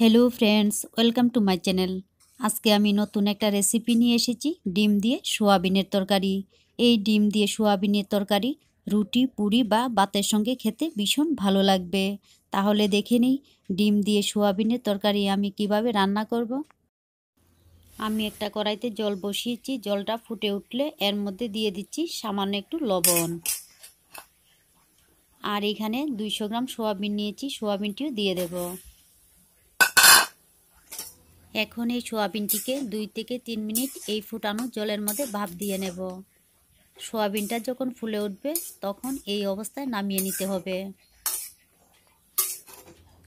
Hello friends welcome to my channel আজকে আমি নতুন একটা রেসিপি নিয়ে এসেছি ডিম দিয়ে সোয়াবিনের তরকারি এই ডিম দিয়ে সোয়াবিনের তরকারি রুটি পুরি বা বাতের সঙ্গে খেতে ভীষণ ভালো লাগবে তাহলে দেখে নিই ডিম দিয়ে সোয়াবিনের তরকারি আমি কিভাবে রান্না করব। আমি একটা কড়াইতে জল বসিয়েছি জলটা ফুটে উঠলে এর মধ্যে দিয়ে দিচ্ছি সামান্য একটু লবণ আর এখানে দুইশো গ্রাম সোয়াবিন নিয়েছি সোয়াবিনটিও দিয়ে দেবো এখন এই সোয়াবিনটিকে দুই থেকে তিন মিনিট এই ফুটানো জলের মধ্যে ভাপ দিয়ে নেব সোয়াবিনটা যখন ফুলে উঠবে তখন এই অবস্থায় নামিয়ে নিতে হবে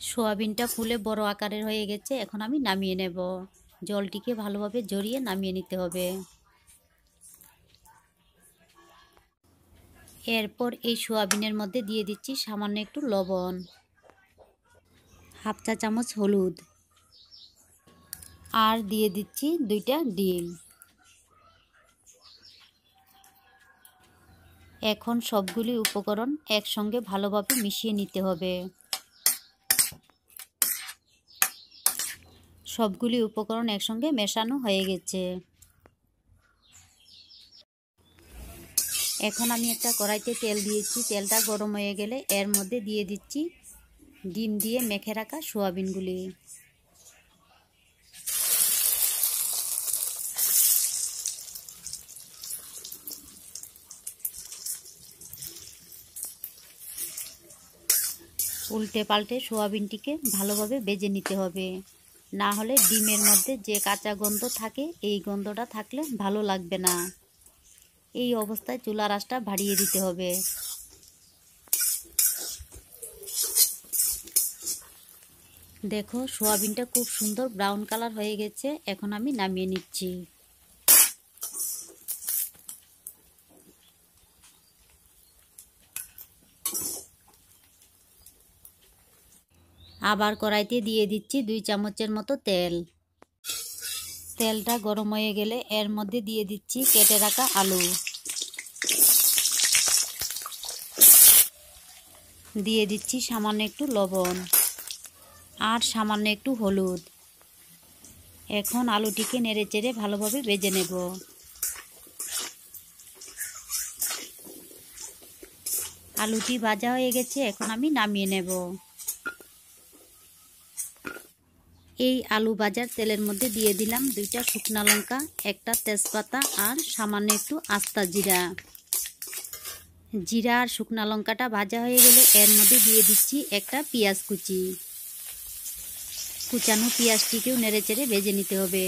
সোয়াবিনটা ফুলে বড় আকারের হয়ে গেছে এখন আমি নামিয়ে নেব জলটিকে ভালোভাবে জড়িয়ে নামিয়ে নিতে হবে এরপর এই সোয়াবিনের মধ্যে দিয়ে দিচ্ছি সামান্য একটু লবণ হাফ চা চামচ হলুদ আর দিয়ে দিচ্ছি দুইটা ডিম এখন সবগুলি উপকরণ একসঙ্গে ভালোভাবে মিশিয়ে নিতে হবে সবগুলি উপকরণ একসঙ্গে মেশানো হয়ে গেছে এখন আমি একটা কড়াইতে তেল দিয়েছি তেলটা গরম হয়ে গেলে এর মধ্যে দিয়ে দিচ্ছি ডিম দিয়ে মেখে রাখা সোয়াবিনগুলি উল্টে পাল্টে সোয়াবিনটিকে ভালোভাবে বেজে নিতে হবে না হলে ডিমের মধ্যে যে কাঁচা গন্ধ থাকে এই গন্ধটা থাকলে ভালো লাগবে না এই অবস্থায় চুলা রাসটা ভাড়িয়ে দিতে হবে দেখো সোয়াবিনটা খুব সুন্দর ব্রাউন কালার হয়ে গেছে এখন আমি নামিয়ে নিচ্ছি আবার কড়াইতে দিয়ে দিচ্ছি দুই চামচের মতো তেল তেলটা গরম হয়ে গেলে এর মধ্যে দিয়ে দিচ্ছি কেটে রাখা আলু দিয়ে দিচ্ছি সামান্য একটু লবণ আর সামান্য একটু হলুদ এখন আলুটিকে নেড়ে চেড়ে ভালোভাবে বেজে নেব আলুটি ভাজা হয়ে গেছে এখন আমি নামিয়ে নেব এই আলু ভাজার তেলের মধ্যে দিয়ে দিলাম দুইটা শুকনা লঙ্কা একটা তেজপাতা আর সামান্য একটু আস্তা জিরা জিরা আর শুকনা লঙ্কাটা ভাজা হয়ে গেলে এর মধ্যে দিয়ে দিচ্ছি একটা পেঁয়াজ কুচি কুচানো পেঁয়াজটিকেও নেড়ে চেড়ে ভেজে নিতে হবে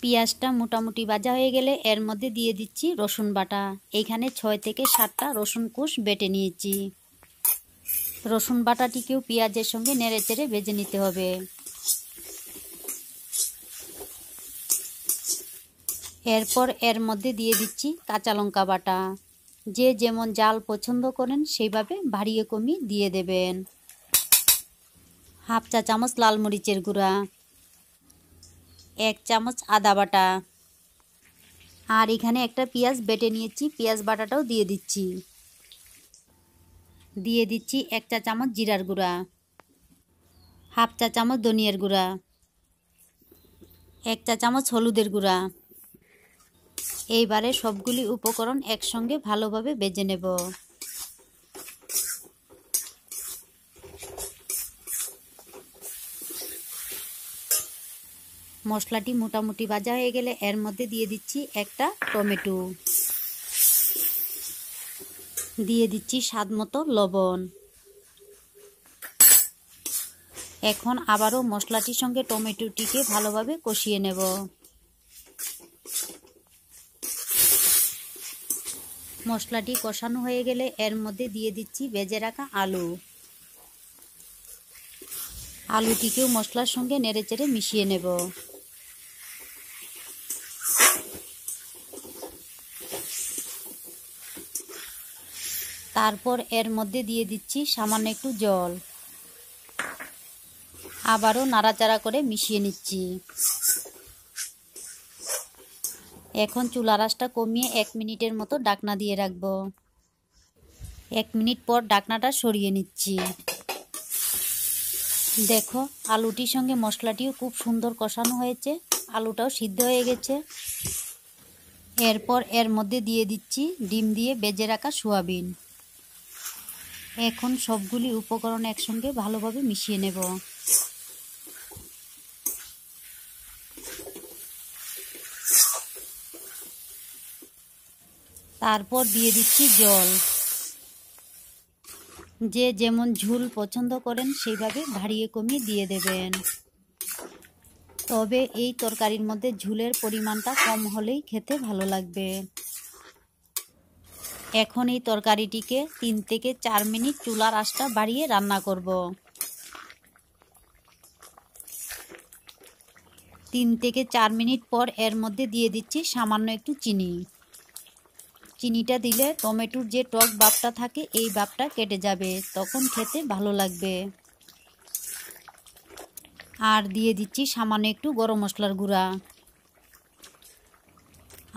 পেঁয়াজটা মোটামুটি ভাজা হয়ে গেলে এর মধ্যে দিয়ে দিচ্ছি রসুন বাটা এখানে ছয় থেকে সাতটা রসুন কোষ বেটে নিয়েছি রসুন বাটাটিকেও পেঁয়াজের সঙ্গে নেড়ে চেড়ে ভেজে নিতে হবে এরপর এর মধ্যে দিয়ে দিচ্ছি কাঁচা লঙ্কা বাটা যে যেমন জাল পছন্দ করেন সেইভাবে ভারিয়ে কমিয়ে দিয়ে দেবেন হাফ চা চামচ লাল মরিচের গুঁড়া এক চামচ আদা বাটা আর এখানে একটা পেঁয়াজ বেটে নিয়েছি পেঁয়াজ বাটাটাও দিয়ে দিচ্ছি দিয়ে দিচ্ছি এক চা চামচ জিরার গুঁড়া হাফ চা চামচ ধনিয়ার গুঁড়া এক চা চামচ হলুদের গুঁড়া এইবারে সবগুলি উপকরণ একসঙ্গে ভালোভাবে বেজে নেব মশলাটি মোটামুটি বাজা হয়ে গেলে এর মধ্যে দিয়ে দিচ্ছি একটা টমেটো দিয়ে দিচ্ছি স্বাদ মতো লবণ এখন আবারও মশলাটির সঙ্গে টমেটোটিকে ভালোভাবে কষিয়ে নেব মশলাটি কষানো হয়ে গেলে এর মধ্যে দিয়ে দিচ্ছি বেজে রাখা আলু আলুটিকেও মশলার সঙ্গে নেড়েচেড়ে মিশিয়ে নেব তারপর এর মধ্যে দিয়ে দিচ্ছি সামান্য একটু জল আবারও নাড়াচাড়া করে মিশিয়ে নিচ্ছি এখন চুলা রাসটা কমিয়ে এক মিনিটের মতো ডাকনা দিয়ে রাখবো এক মিনিট পর ডাকনাটা সরিয়ে নিচ্ছি দেখো আলুটির সঙ্গে মশলাটিও খুব সুন্দর কষানো হয়েছে আলুটাও সিদ্ধ হয়ে গেছে এরপর এর মধ্যে দিয়ে দিচ্ছি ডিম দিয়ে বেজে রাখা সোয়াবিন এখন সবগুলি উপকরণ একসঙ্গে ভালোভাবে মিশিয়ে নেব তারপর দিয়ে দিচ্ছি জল যে যেমন ঝুল পছন্দ করেন সেইভাবে ভারিয়ে কমিয়ে দিয়ে দেবেন তবে এই তরকারির মধ্যে ঝুলের পরিমাণটা কম হলেই খেতে ভালো লাগবে এখন এই তরকারিটিকে তিন থেকে চার মিনিট চুলার আঁচটা বাড়িয়ে রান্না করব তিন থেকে চার মিনিট পর এর মধ্যে দিয়ে দিচ্ছি সামান্য একটু চিনি চিনিটা দিলে টমেটোর যে টক বাপটা থাকে এই বাপটা কেটে যাবে তখন খেতে ভালো লাগবে আর দিয়ে দিচ্ছি সামান্য একটু গরম মশলার গুঁড়া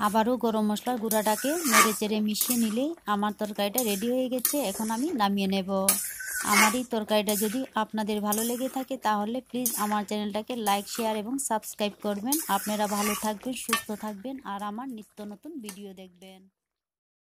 আবারও গরম মশলার গুঁড়াটাকে নেড়ে চেড়ে মিশিয়ে নিলেই আমার তরকারিটা রেডি হয়ে গেছে এখন আমি নামিয়ে নেব আমার এই তরকারিটা যদি আপনাদের ভালো লেগে থাকে তাহলে প্লিজ আমার চ্যানেলটাকে লাইক শেয়ার এবং সাবস্ক্রাইব করবেন আপনারা ভালো থাকবেন সুস্থ থাকবেন আর আমার নিত্য নতুন ভিডিও দেখবেন